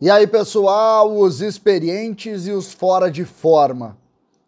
E aí, pessoal, os experientes e os fora de forma.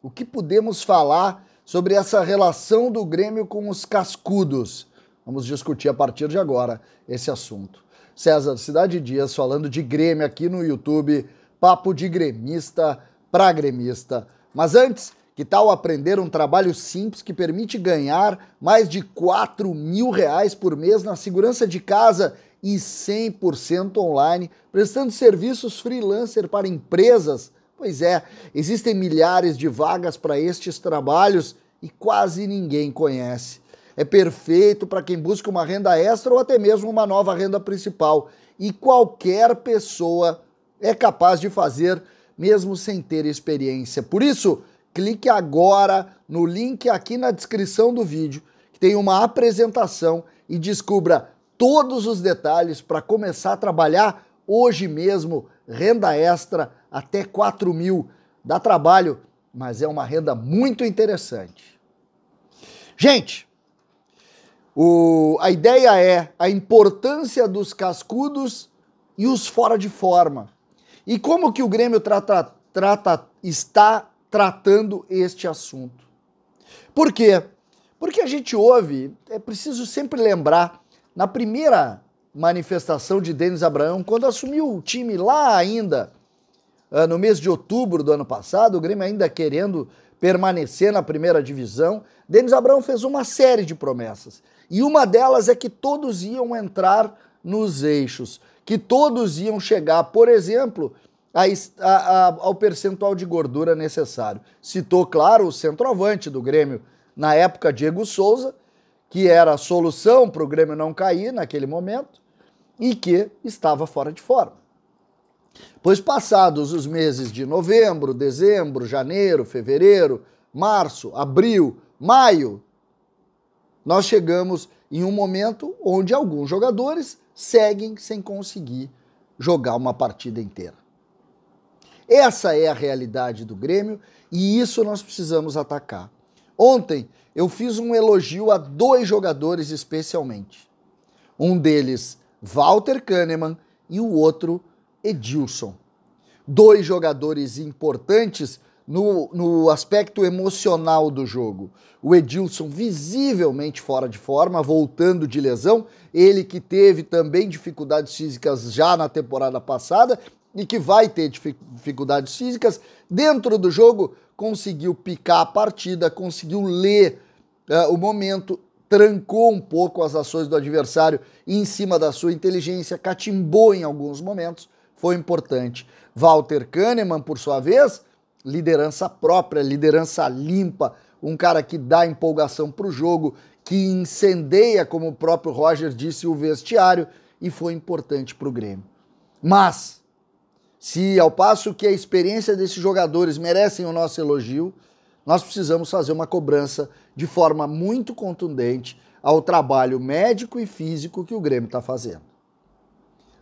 O que podemos falar sobre essa relação do Grêmio com os cascudos? Vamos discutir a partir de agora esse assunto. César Cidade Dias falando de Grêmio aqui no YouTube, papo de gremista pra gremista. Mas antes, que tal aprender um trabalho simples que permite ganhar mais de 4 mil reais por mês na segurança de casa e 100% online, prestando serviços freelancer para empresas? Pois é, existem milhares de vagas para estes trabalhos e quase ninguém conhece. É perfeito para quem busca uma renda extra ou até mesmo uma nova renda principal. E qualquer pessoa é capaz de fazer, mesmo sem ter experiência. Por isso, clique agora no link aqui na descrição do vídeo, que tem uma apresentação e descubra todos os detalhes para começar a trabalhar hoje mesmo renda extra até 4 mil. Dá trabalho, mas é uma renda muito interessante. Gente, o, a ideia é a importância dos cascudos e os fora de forma. E como que o Grêmio trata, trata, está tratando este assunto. Por quê? Porque a gente ouve, é preciso sempre lembrar, na primeira manifestação de Denis Abraão, quando assumiu o time lá ainda, ah, no mês de outubro do ano passado, o Grêmio ainda querendo permanecer na primeira divisão, Denis Abraão fez uma série de promessas. E uma delas é que todos iam entrar nos eixos, que todos iam chegar, por exemplo, a, a, ao percentual de gordura necessário. Citou, claro, o centroavante do Grêmio, na época, Diego Souza, que era a solução para o Grêmio não cair naquele momento e que estava fora de forma. Pois passados os meses de novembro, dezembro, janeiro, fevereiro, março, abril, maio, nós chegamos em um momento onde alguns jogadores seguem sem conseguir jogar uma partida inteira. Essa é a realidade do Grêmio e isso nós precisamos atacar. Ontem eu fiz um elogio a dois jogadores especialmente. Um deles, Walter Kahneman, e o outro, Edilson. Dois jogadores importantes no, no aspecto emocional do jogo. O Edilson visivelmente fora de forma, voltando de lesão, ele que teve também dificuldades físicas já na temporada passada e que vai ter dificuldades físicas, dentro do jogo conseguiu picar a partida, conseguiu ler uh, o momento, trancou um pouco as ações do adversário em cima da sua inteligência, catimbou em alguns momentos, foi importante. Walter Kahneman, por sua vez, liderança própria, liderança limpa, um cara que dá empolgação para o jogo, que incendeia, como o próprio Roger disse, o vestiário e foi importante para o Grêmio. Mas se ao passo que a experiência desses jogadores merecem o nosso elogio, nós precisamos fazer uma cobrança de forma muito contundente ao trabalho médico e físico que o Grêmio está fazendo.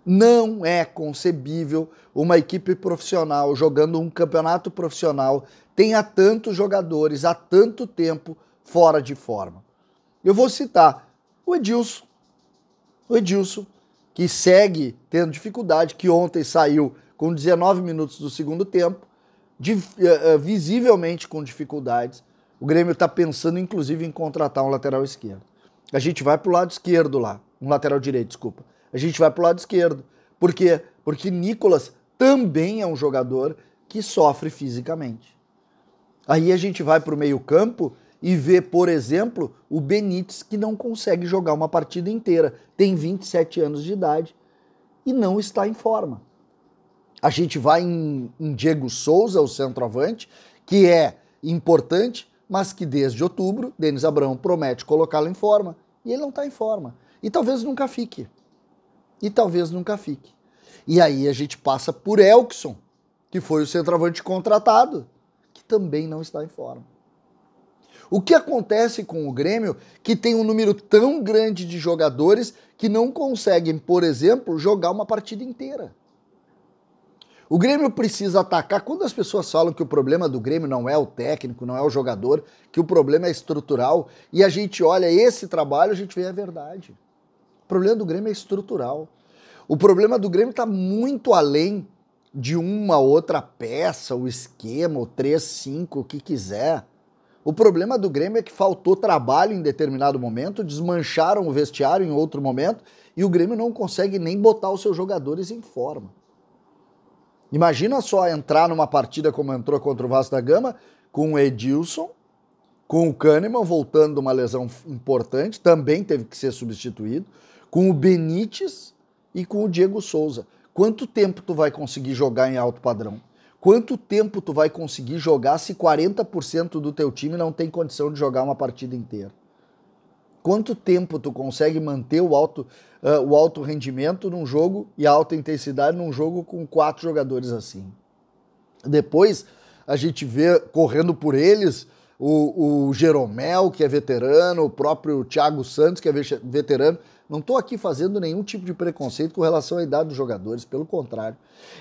Não é concebível uma equipe profissional jogando um campeonato profissional tenha tantos jogadores há tanto tempo fora de forma. Eu vou citar o Edilson. O Edilson, que segue tendo dificuldade, que ontem saiu com 19 minutos do segundo tempo, de, uh, eh, visivelmente com dificuldades. O Grêmio está pensando, inclusive, em contratar um lateral esquerdo. A gente vai para o lado esquerdo lá, um lateral direito, desculpa. A gente vai para o lado esquerdo. Por quê? Porque Nicolas também é um jogador que sofre fisicamente. Aí a gente vai para o meio-campo e vê, por exemplo, o Benítez, que não consegue jogar uma partida inteira, tem 27 anos de idade e não está em forma. A gente vai em, em Diego Souza, o centroavante, que é importante, mas que desde outubro, Denis Abrão promete colocá-lo em forma. E ele não está em forma. E talvez nunca fique. E talvez nunca fique. E aí a gente passa por Elkson, que foi o centroavante contratado, que também não está em forma. O que acontece com o Grêmio que tem um número tão grande de jogadores que não conseguem, por exemplo, jogar uma partida inteira? O Grêmio precisa atacar. Quando as pessoas falam que o problema do Grêmio não é o técnico, não é o jogador, que o problema é estrutural, e a gente olha esse trabalho, a gente vê a verdade. O problema do Grêmio é estrutural. O problema do Grêmio está muito além de uma outra peça, o esquema, o 3-5, o que quiser. O problema do Grêmio é que faltou trabalho em determinado momento, desmancharam o vestiário em outro momento e o Grêmio não consegue nem botar os seus jogadores em forma. Imagina só entrar numa partida como entrou contra o Vasco da Gama, com o Edilson, com o Kahneman voltando de uma lesão importante, também teve que ser substituído, com o Benítez e com o Diego Souza. Quanto tempo tu vai conseguir jogar em alto padrão? Quanto tempo tu vai conseguir jogar se 40% do teu time não tem condição de jogar uma partida inteira? quanto tempo tu consegue manter o alto, uh, o alto rendimento num jogo e a alta intensidade num jogo com quatro jogadores assim. Depois a gente vê correndo por eles o, o Jeromel, que é veterano, o próprio Thiago Santos, que é veterano. Não estou aqui fazendo nenhum tipo de preconceito com relação à idade dos jogadores, pelo contrário.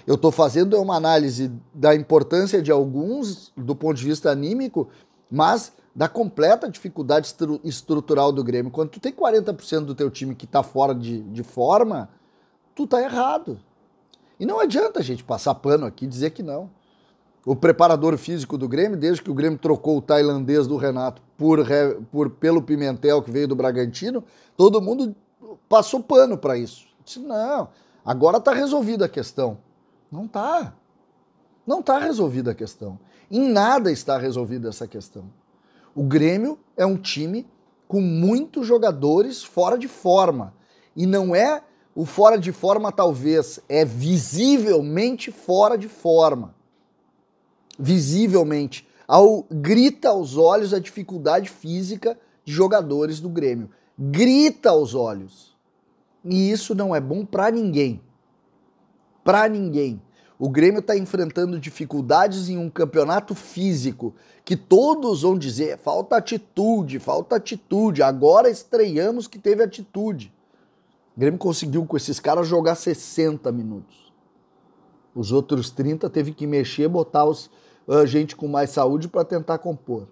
Eu estou fazendo uma análise da importância de alguns do ponto de vista anímico mas da completa dificuldade estru estrutural do Grêmio. Quando tu tem 40% do teu time que está fora de, de forma, tu tá errado. E não adianta a gente passar pano aqui e dizer que não. O preparador físico do Grêmio, desde que o Grêmio trocou o tailandês do Renato por, por pelo Pimentel, que veio do Bragantino, todo mundo passou pano para isso. Disse, não, agora tá resolvida a questão. Não tá. Não está resolvida a questão. Em nada está resolvida essa questão. O Grêmio é um time com muitos jogadores fora de forma. E não é o fora de forma, talvez, é visivelmente fora de forma. Visivelmente. Ao, grita aos olhos a dificuldade física de jogadores do Grêmio. Grita aos olhos. E isso não é bom para ninguém. Para ninguém. O Grêmio está enfrentando dificuldades em um campeonato físico que todos vão dizer falta atitude, falta atitude. Agora estreamos que teve atitude. O Grêmio conseguiu com esses caras jogar 60 minutos. Os outros 30 teve que mexer, botar os, a ah, gente com mais saúde para tentar compor.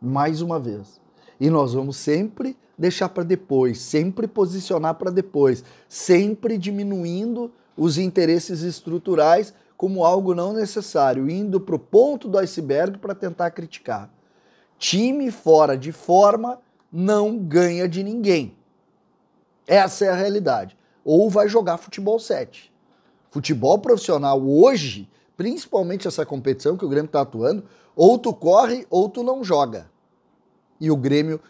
Mais uma vez. E nós vamos sempre deixar para depois, sempre posicionar para depois, sempre diminuindo os interesses estruturais como algo não necessário, indo para o ponto do iceberg para tentar criticar. Time fora de forma não ganha de ninguém. Essa é a realidade. Ou vai jogar futebol 7. Futebol profissional hoje, principalmente essa competição que o Grêmio está atuando, ou tu corre ou tu não joga. E o Grêmio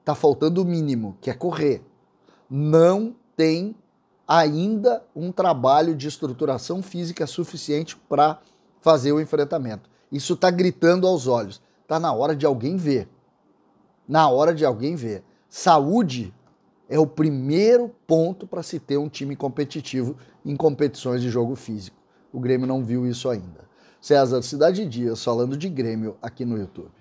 está faltando o mínimo, que é correr. Não tem ainda um trabalho de estruturação física suficiente para fazer o enfrentamento. Isso está gritando aos olhos. Está na hora de alguém ver. Na hora de alguém ver. Saúde é o primeiro ponto para se ter um time competitivo em competições de jogo físico. O Grêmio não viu isso ainda. César Cidade Dias falando de Grêmio aqui no YouTube.